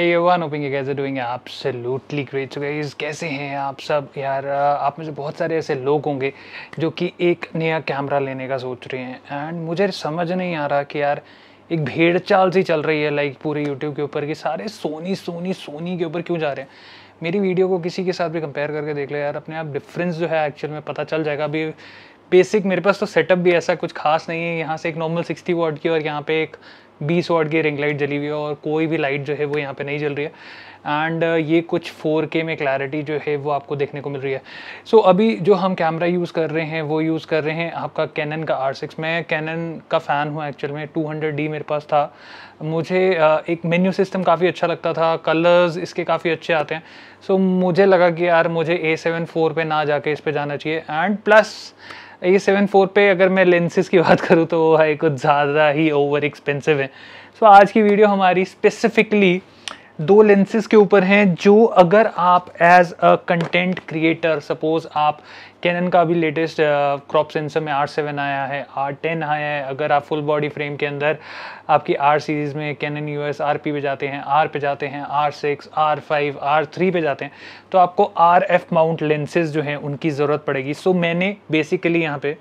ये one whooping कैसे doing कैसे हैं आप सब यार आप में से बहुत सारे ऐसे लोग होंगे जो कि एक नया कैमरा लेने का सोच रहे हैं एंड मुझे समझ नहीं आ रहा कि यार एक भीड़ चाल सी चल रही है लाइक पूरे यूट्यूब के ऊपर कि सारे सोनी सोनी सोनी के ऊपर क्यों जा रहे हैं मेरी वीडियो को किसी के साथ भी कंपेयर करके देख लो यार अपने आप डिफरेंस जो है एक्चुअल में पता चल जाएगा अभी बेसिक मेरे पास तो सेटअप भी ऐसा कुछ खास नहीं है यहाँ से एक नॉर्मल सिक्सटी वॉट की और यहाँ पे एक बीस वाट की रिंग लाइट जली हुई है और कोई भी लाइट जो है वो यहाँ पे नहीं जल रही है एंड uh, ये कुछ 4K में क्लैरिटी जो है वो आपको देखने को मिल रही है सो so, अभी जो हम कैमरा यूज़ कर रहे हैं वो यूज़ कर रहे हैं आपका कैनन का R6 मैं कैनन का फ़ैन हूँ एक्चुअल में 200D मेरे पास था मुझे uh, एक मेन्यू सिस्टम काफ़ी अच्छा लगता था कलर्स इसके काफ़ी अच्छे आते हैं सो so, मुझे लगा कि यार मुझे ए सेवन फोर पर ना जाके इस पर जाना चाहिए and plus A seven four पे अगर मैं लेंसेज की बात करूँ तो है कुछ ज़्यादा ही ओवर एक्सपेंसिव हैं सो so, आज की वीडियो हमारी स्पेसिफिकली दो लेंसेज के ऊपर हैं जो अगर आप as a content creator suppose आप कैनन का अभी लेटेस्ट क्रॉप सेंसर में आर सेवन आया है आर टेन आया है अगर आप फुल बॉडी फ्रेम के अंदर आपकी आर सीरीज़ में Canon U S R P पे जाते हैं आर पे जाते हैं R six R five R three पे जाते हैं तो आपको आर एफ माउंट लेंसेज जो हैं उनकी ज़रूरत पड़ेगी सो so, मैंने बेसिकली यहाँ पे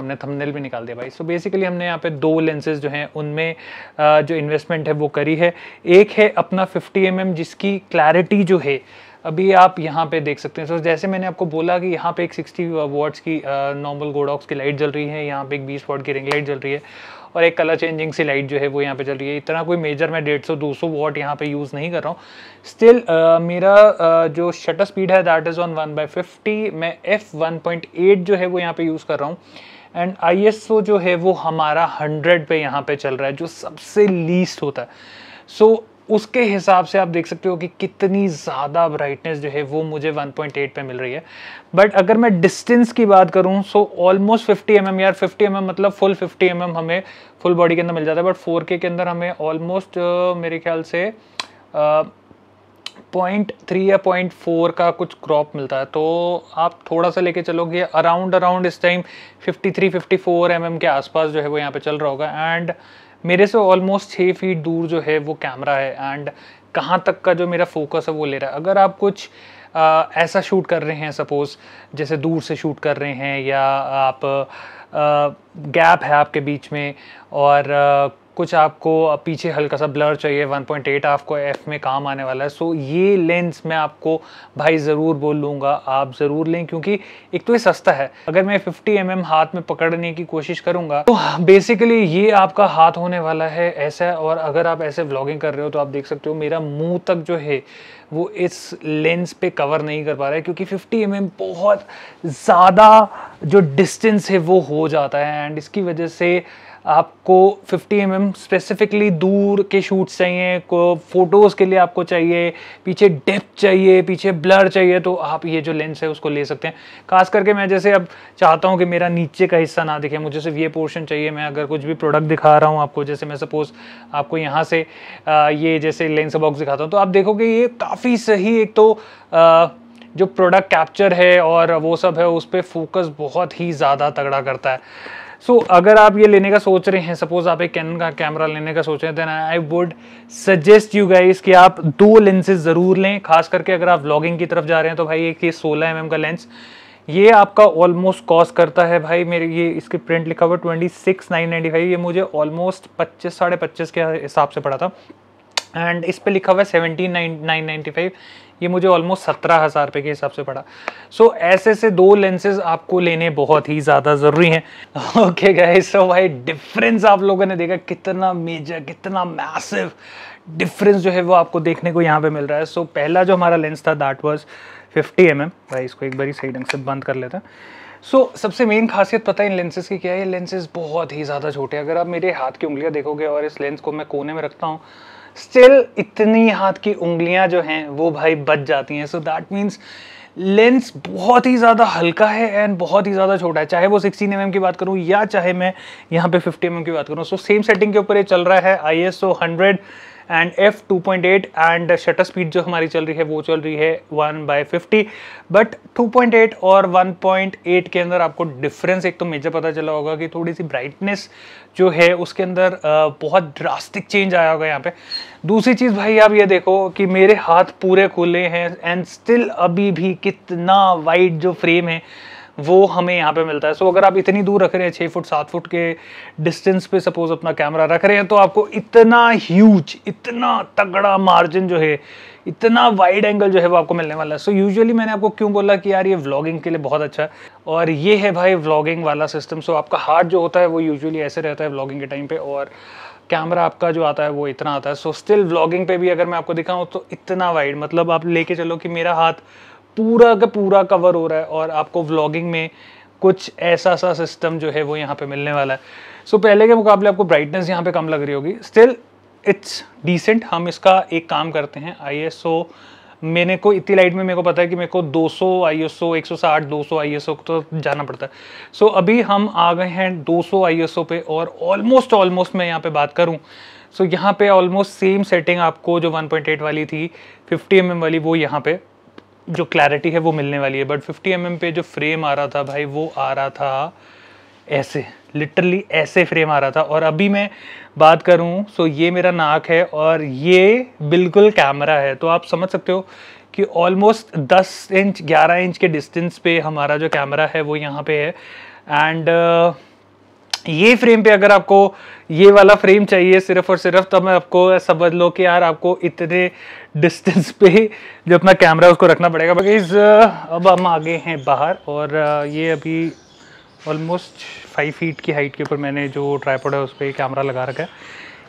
हमने थंबनेल भी निकाल दिया भाई सो so बेसिकली हमने यहाँ पे दो लेंसेज जो हैं उनमें जो इन्वेस्टमेंट है वो करी है एक है अपना 50 एम mm जिसकी क्लैरिटी जो है अभी आप यहाँ पे देख सकते हैं सो so, जैसे मैंने आपको बोला कि यहाँ पे एक 60 वॉट्स की नॉर्मल गोडॉक्स की लाइट जल रही है यहाँ पे एक 20 वॉट की रिंग लाइट जल रही है और एक कलर चेंजिंग सी लाइट जो है वो यहाँ पे चल रही है इतना कोई मेजर मैं डेढ़ सौ दो सौ वॉट यहाँ पे यूज़ नहीं कर रहा हूँ स्टिल uh, मेरा uh, जो शटर स्पीड है that is on one by fifty मैं एफ़ वन पॉइंट एट जो है वो यहाँ पे यूज़ कर रहा हूँ एंड आई जो है वो हमारा हंड्रेड पे यहाँ पे चल रहा है जो सबसे लीस्ट होता है सो so, उसके हिसाब से आप देख सकते हो कि कितनी ज़्यादा ब्राइटनेस जो है वो मुझे 1.8 पे मिल रही है बट अगर मैं डिस्टेंस की बात करूँ so almost fifty M M यार फिफ्टी एम मतलब फुल फिफ्टी एम हमें फुल बॉडी के अंदर मिल जाता है बट 4K के अंदर हमें ऑलमोस्ट uh, मेरे ख्याल से uh, पॉइंट थ्री या पॉइंट फोर का कुछ क्रॉप मिलता है तो आप थोड़ा सा लेके चलोगे अराउंड अराउंड इस time fifty three fifty four M M के आसपास जो है वो यहाँ पे चल रहा होगा एंड मेरे से ऑलमोस्ट छः फीट दूर जो है वो कैमरा है एंड कहाँ तक का जो मेरा फोकस है वो ले रहा है अगर आप कुछ आ, ऐसा शूट कर रहे हैं सपोज़ जैसे दूर से शूट कर रहे हैं या आप आ, गैप है आपके बीच में और आ, कुछ आपको पीछे हल्का सा ब्लर चाहिए 1.8 आपको एफ में काम आने वाला है सो ये लेंस मैं आपको भाई ज़रूर बोल लूँगा आप ज़रूर लें क्योंकि एक तो ये सस्ता है अगर मैं 50 एम mm हाथ में पकड़ने की कोशिश करूँगा तो बेसिकली ये आपका हाथ होने वाला है ऐसा और अगर आप ऐसे व्लॉगिंग कर रहे हो तो आप देख सकते हो मेरा मुँह तक जो है वो इस लेंस पे कवर नहीं कर पा रहा है क्योंकि 50 एम mm बहुत ज़्यादा जो डिस्टेंस है वो हो जाता है एंड इसकी वजह से आपको 50 एम mm स्पेसिफिकली दूर के शूट्स चाहिए को फोटोज़ के लिए आपको चाहिए पीछे डेप्थ चाहिए पीछे ब्लर चाहिए तो आप ये जो लेंस है उसको ले सकते हैं खास करके मैं जैसे अब चाहता हूँ कि मेरा नीचे का हिस्सा ना दिखे मुझे सिर्फ ये पोर्शन चाहिए मैं अगर कुछ भी प्रोडक्ट दिखा रहा हूँ आपको जैसे मैं सपोज़ आपको यहाँ से आ, ये जैसे लेंस बॉक्स दिखाता हूँ तो आप देखोगे ये काफ़ी सही एक तो आ, जो प्रोडक्ट कैप्चर है और वो सब है उस पर फोकस बहुत ही ज़्यादा तगड़ा करता है सो so, अगर आप ये लेने का सोच रहे हैं सपोज आप एक कैनन का कैमरा लेने का सोच रहे हैं then I would suggest you guys कि आप दो लेंसेज ज़रूर लें खास करके अगर आप व्लॉगिंग की तरफ जा रहे हैं तो भाई एक ये सोलह एम mm का लेंस ये आपका ऑलमोस्ट कॉस्ट करता है भाई मेरे ये इसकी प्रिंट लिखा हुआ twenty six nine ninety five ये मुझे ऑलमोस्ट पच्चीस साढ़े पच्चीस के हिसाब से पड़ा था एंड इस पे लिखा हुआ है seventeen nine nine ninety five ये मुझे ऑलमोस्ट सत्रह हज़ार रुपये के हिसाब से पड़ा सो so, ऐसे से दो लेंसेज आपको लेने बहुत ही ज़्यादा ज़रूरी हैं ओके गए सो भाई डिफरेंस आप लोगों ने देखा कितना मेजर कितना मैसिव डिफरेंस जो है वो आपको देखने को यहाँ पे मिल रहा है सो so, पहला जो हमारा लेंस था that was fifty M M भाई इसको एक बार ही सही ढंग से बंद कर लेते हैं सो so, सबसे मेन खासियत पता है इन लेंसेज की क्या है ये लेंसेज बहुत ही ज़्यादा छोटे अगर आप मेरे हाथ की उंगलियाँ देखोगे और इस लेंस को मैं कोने में रखता हूँ स्टिल इतनी हाथ की उंगलियां जो हैं वो भाई बच जाती हैं सो दैट मीन्स लेंस बहुत ही ज़्यादा हल्का है एंड बहुत ही ज़्यादा छोटा है चाहे वो 16 एम mm की बात करूँ या चाहे मैं यहाँ पे 50 एम mm की बात करूँ सो सेम सेटिंग के ऊपर ये चल रहा है I S hundred and F 2.8 and shutter speed जो हमारी चल रही है वो चल रही है वन बाय फिफ्टी बट 2.8 और 1.8 के अंदर आपको डिफरेंस एक तो मेजर पता चला होगा कि थोड़ी सी ब्राइटनेस जो है उसके अंदर बहुत ड्रास्टिक चेंज आया होगा यहाँ पे दूसरी चीज़ भाई आप ये देखो कि मेरे हाथ पूरे खुले हैं एंड स्टिल अभी भी कितना वाइड जो फ्रेम है वो हमें यहाँ पे मिलता है सो so, अगर आप इतनी दूर रख रहे हैं छः फुट सात फुट के डिस्टेंस पे सपोज अपना कैमरा रख रहे हैं तो आपको इतना ह्यूज इतना तगड़ा मार्जिन जो है इतना वाइड एंगल जो है वो आपको मिलने वाला है सो so, यूजुअली मैंने आपको क्यों बोला कि यार ये व्लॉगिंग के लिए बहुत अच्छा है और ये है भाई व्लॉगिंग वाला सिस्टम सो so, आपका हार्ट जो होता है वो यूजुअली ऐसे रहता है व्लॉगिंग के टाइम पर और कैमरा आपका जो आता है वो इतना आता है सो स्टिल व्लॉगिंग पे भी अगर मैं आपको दिखाऊँ तो इतना वाइड मतलब आप लेके चलो कि मेरा हाथ पूरा का पूरा कवर हो रहा है और आपको व्लॉगिंग में कुछ ऐसा सा सिस्टम जो है वो यहाँ पे मिलने वाला है सो so, पहले के मुकाबले आपको ब्राइटनेस यहाँ पे कम लग रही होगी स्टिल इट्स डिसेंट हम इसका एक काम करते हैं आई एस ओ मैंने को इतनी लाइट में मेरे को पता है कि मेरे को 200 आई एस ओ ISO तो जाना पड़ता है सो so, अभी हम आ गए हैं 200 ओ पे और ऑलमोस्ट ऑलमोस्ट मैं यहाँ पे बात करूँ सो so, यहाँ पे ऑलमोस्ट सेम सेटिंग आपको जो 1.8 वाली थी 50 एम mm वाली वो यहाँ पे जो क्लैरिटी है वो मिलने वाली है बट फिफ्टी एम पे जो फ्रेम आ रहा था भाई वो आ रहा था ऐसे लिटरली ऐसे फ्रेम आ रहा था और अभी मैं बात करूं सो ये मेरा नाक है और ये बिल्कुल कैमरा है तो आप समझ सकते हो कि ऑलमोस्ट 10 इंच 11 इंच के डिस्टेंस पे हमारा जो कैमरा है वो यहाँ पे है एंड uh, ये फ्रेम पे अगर आपको ये वाला फ्रेम चाहिए सिर्फ और सिर्फ तब मैं आपको समझ लो कि यार आपको इतने डिस्टेंस पे जो अपना कैमरा उसको रखना पड़ेगा बिकॉज़ uh, अब हम आगे हैं बाहर और uh, ये अभी ऑलमोस्ट फाइव फीट की हाइट के ऊपर मैंने जो ट्राईपोड है उस पर कैमरा लगा रखा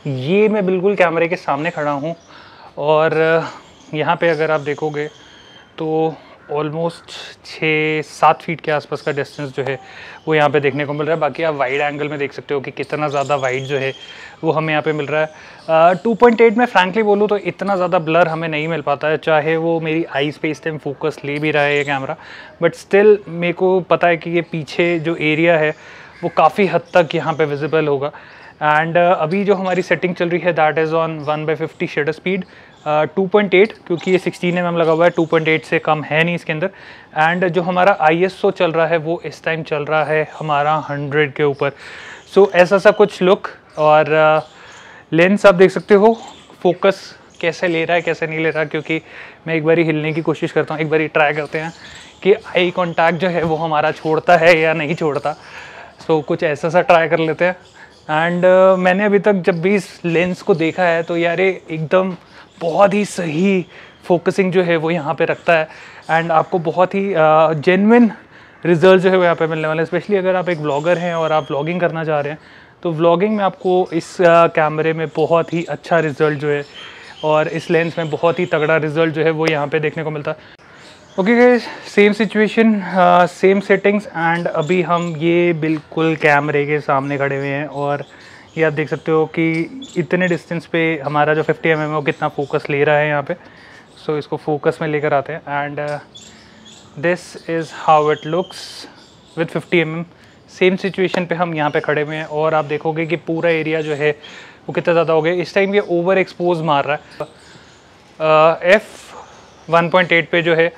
है ये मैं बिल्कुल कैमरे के सामने खड़ा हूँ और uh, यहाँ पे अगर आप देखोगे तो ऑलमोस्ट छः सात फीट के आसपास का डिस्टेंस जो है वो यहाँ पे देखने को मिल रहा है बाकी आप वाइड एंगल में देख सकते हो कि कितना ज़्यादा वाइड जो है वो हमें यहाँ पे मिल रहा है टू पॉइंट एट में फ्रैंकली बोलूँ तो इतना ज़्यादा ब्लर हमें नहीं मिल पाता है चाहे वो मेरी आई स्पेस इस टाइम फोकस ले भी रहा है ये कैमरा बट स्टिल मेरे को पता है कि ये पीछे जो एरिया है वो काफ़ी हद तक यहाँ पर विजिबल होगा एंड uh, अभी जो हमारी सेटिंग चल रही है that is on one by fifty shutter speed two point eight क्योंकि ये सिक्सटीन एम लगा हुआ है टू पॉइंट एट से कम है नहीं इसके अंदर एंड जो हमारा आई एस ओ चल रहा है वो इस टाइम चल रहा है हमारा हंड्रेड के ऊपर सो so, ऐसा सा कुछ लुक और लेंस आप देख सकते हो फोकस कैसे ले रहा है कैसे नहीं ले रहा क्योंकि मैं एक बारी हिलने की कोशिश करता हूँ एक बारी ट्राई करते हैं कि आई कांटेक्ट जो है वो हमारा छोड़ता है या नहीं छोड़ता सो so, कुछ ऐसा सा ट्राई कर लेते हैं एंड uh, मैंने अभी तक जब भी इस लेंस को देखा है तो यार एकदम बहुत ही सही फोकसिंग जो है वो यहाँ पे रखता है एंड आपको बहुत ही जेनविन uh, रिजल्ट जो है वो यहाँ पे मिलने वाला है स्पेशली अगर आप एक ब्लॉगर हैं और आप ब्लॉगिंग करना चाह रहे हैं तो ब्लॉगिंग में आपको इस कैमरे uh, में बहुत ही अच्छा रिज़ल्ट जो है और इस लेंस में बहुत ही तगड़ा रिज़ल्ट जो है वो यहाँ पे देखने को मिलता है ओके गए same situation same settings and अभी हम ये बिल्कुल कैमरे के सामने खड़े हुए हैं और ये आप देख सकते हो कि इतने डिस्टेंस पे हमारा जो 50 एम एम है वो कितना फोकस ले रहा है यहाँ पे सो so, इसको फोकस में लेकर आते हैं and this is how it looks with 50 M same situation पे हम यहाँ पे खड़े हुए हैं और आप देखोगे कि पूरा एरिया जो है वो कितना ज़्यादा हो गया इस टाइम ये ओवर एक्सपोज मार रहा है एफ़ uh, 1.8 पे जो है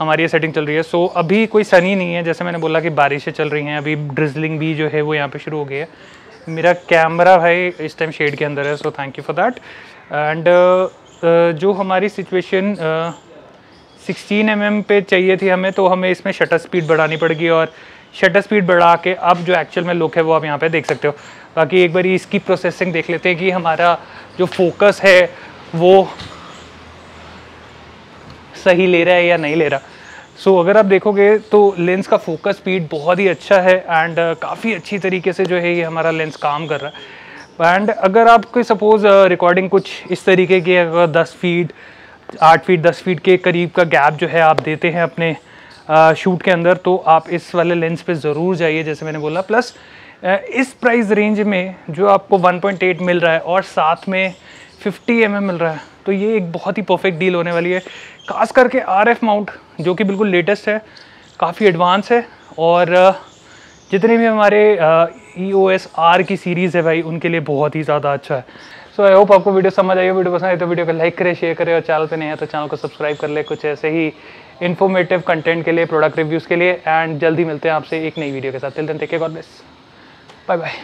हमारी ये सेटिंग चल रही है सो so, अभी कोई सनी नहीं है जैसे मैंने बोला कि बारिशें चल रही हैं अभी ड्रिजलिंग भी जो है वो यहाँ पे शुरू हो गई है मेरा कैमरा भाई इस टाइम शेड के अंदर है so thank you for that and जो हमारी सिचुएशन सिक्सटीन एम mm पे चाहिए थी हमें तो हमें इसमें शटर स्पीड बढ़ानी पड़ेगी और शटर स्पीड बढ़ा के अब जो एक्चुअल में लुक है वो आप यहाँ पे देख सकते हो बाकी एक बार इसकी प्रोसेसिंग देख लेते हैं कि हमारा जो फोकस है वो सही ले रहा है या नहीं ले रहा सो so, अगर आप देखोगे तो लेंस का फोकस स्पीड बहुत ही अच्छा है एंड uh, काफ़ी अच्छी तरीके से जो है ये हमारा लेंस काम कर रहा है एंड अगर आपके सपोज़ रिकॉर्डिंग uh, कुछ इस तरीके की अगर दस फीट आठ फीट दस फीट के करीब का गैप जो है आप देते हैं अपने शूट uh, के अंदर तो आप इस वाले लेंस पे ज़रूर जाइए जैसे मैंने बोला प्लस इस प्राइस रेंज में जो आपको 1.8 मिल रहा है और साथ में 50 एम mm मिल रहा है तो ये एक बहुत ही परफेक्ट डील होने वाली है खास करके आर माउंट जो कि बिल्कुल लेटेस्ट है काफ़ी एडवांस है और जितने भी हमारे ई ओ एस आर की सीरीज़ है भाई उनके लिए बहुत ही ज़्यादा अच्छा है सो आई होप आपको वीडियो समझ आई वीडियो पसंद आई तो वीडियो को लाइक करें शेयर करें और चैनल पर नहीं है तो चैनल को सब्सक्राइब कर ले कुछ ऐसे ही इन्फॉर्मेटिव कंटेंट के लिए प्रोडक्ट रिव्यूज़ के लिए एंड जल्दी मिलते हैं आपसे एक नई वीडियो के साथ चलते हैं देखिए गॉड ब्लेस बाय बाय